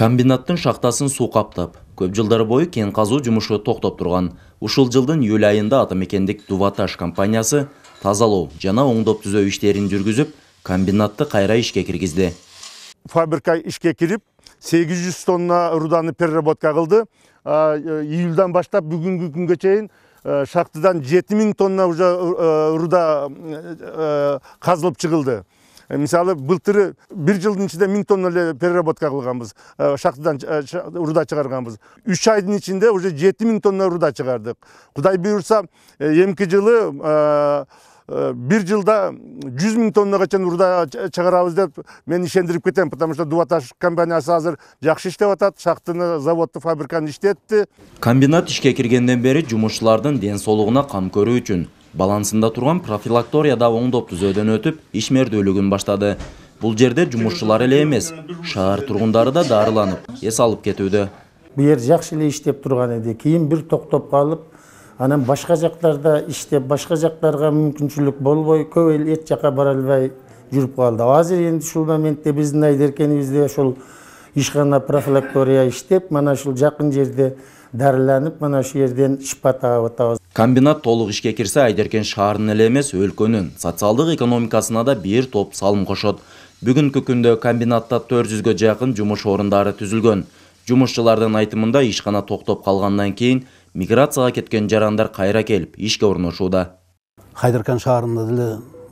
комбинаттың шақтасын су қаптап көп жылдар бойы кен қазу жұмысы тоқтап тұрған Ушыл жылдың июль айында атамекендік дуваташ компаниясы тазалоо жана оңдоп түзөө иштерин жүргүзүп комбинатты кайра ишке киргизди фабрика ишке кирип 800 тонна руданы переработка кылды э, июлдан баштап бүгінгі күнгө чейин э, шахтадан 7000 тонна уже э, руда казылып чыгылды мисалы e, былтыры бир жылдын ичинде миң тонна эле переработка кылганбыз э, шахтадан э, руда чыгарганбыз үч айдын ичинде уже жети миң тонна руда чыгардык кудай буюрса э, эмки жылы бир жылда жүз миң тоннага чейин урда чыгарабыз деп мен ишендирип кетем потому что дубаташ компаниясы азыр жакшы иштеп атат шахтаны заводду фабриканы иштетти комбинат ишке киргенден бери жумушчулардын ден соолугуна кам көрүү үчүн балансында турган профилакторияда оңдоп түзөөдөн өтүп ишмердүүлүгүн баштады бул жерде жумушчулар эле эмес шаар тургундары да дарыланып, эс алып кетүүдө бир жакшы эле иштеп турган эле кийин бир токтоп калып анан башка жактарда иштеп башка жактарга мүмкүнчүлүк болбой көп эл ет жака бара албай жүрүп калды азыр энди ушул моментте биздин айдеркенибизде ошол ишкана профилактория иштеп мана ушул жакын жерде дарыланып мана ушул жерден шипа таап комбинат толық ішке кірсе айдеркен шаарынын эле эмес өлкөнүн социалдык экономикасына да бир топ салым кошот бүгүнкү күндө комбинатта төрт жүзгө жакын жумуш орундары түзүлгөн жумушчулардын айтымында ишкана токтоп калгандан кейін миграцияға кеткен жарандар қайра келип ишке орношууда хайдаркан шаарында деле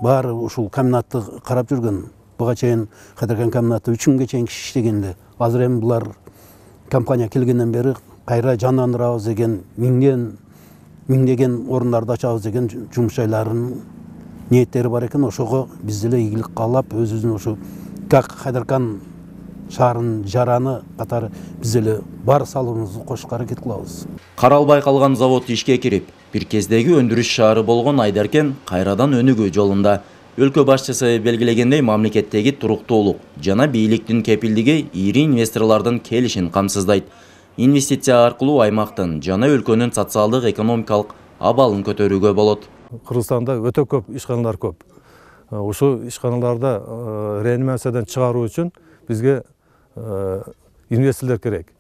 баары ушул комбинатты карап жүргөн буга чейин хайдаркан комбинатта үч миңге чейин киши иштеген эле азыр эми булар компания келгенден бері қайра жандандырабыз деген миңден миңдеген орындарды ачабыз деген жумуш ниеттері ниеттери бар екен ошого биз деле ийгилик каалап өзүбүздүн ушу как хайдаркан шаарынын жараны катары биз бар салымыбызды кошушка аракет кылабыз каралбай калган завод ишке кирип бир кездеги өндүрүш шаары болгон айдаркен кайрадан өнүгүү жолунда өлкө башчысы белгилегендей мамлекеттеги туруктуулук жана бийликтин кепилдиги ири инвесторлордун келишин камсыздайт инвестиция аркылуу аймақтың жана өлкөнүн социалдық экономикалық абалын көтеруге болот қырғызстанда өте көп ишканалар көп э, ушул ишканаларда э, реанимациядан чыгаруу үчүн бизге э, инвесторлор керек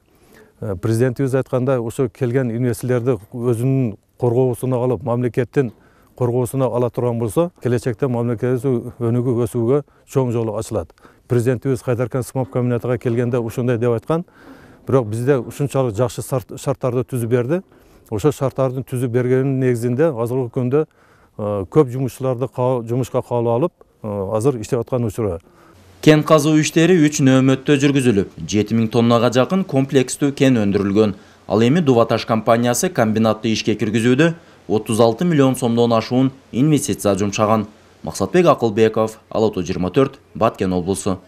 президентибиз айтқанда ошо келген инвесторлорду өзүнүн коргоосуна алып мамлекеттин коргоосуна ала турган болсо келечекте мамлекетибиз өнүгүп өсүүгө чоң жол ачылат президентибиз кайдаркан сымов комбинатыга келгенде ушундай деп айткан бірақ бізде ұшыншалық жақсы шарттарды түзіп берді ошо шарттарды түзіп бергеннің негізінде азыркы күндө көп жумушчуларды жумушка кабыл алып азыр иштеп аткан учуру кен қазу иштери үч нөөмөттө жүргүзүлүп жети миң тоннага жакын комплекстүү кен өндүрүлгөн ал эми дубаташ компаниясы комбинатты ишке киргизүүдө 36 миллион сомдон ашуун инвестиция жумшаган максатбек акылбеков ала 24 жыйырма төрт баткен облусу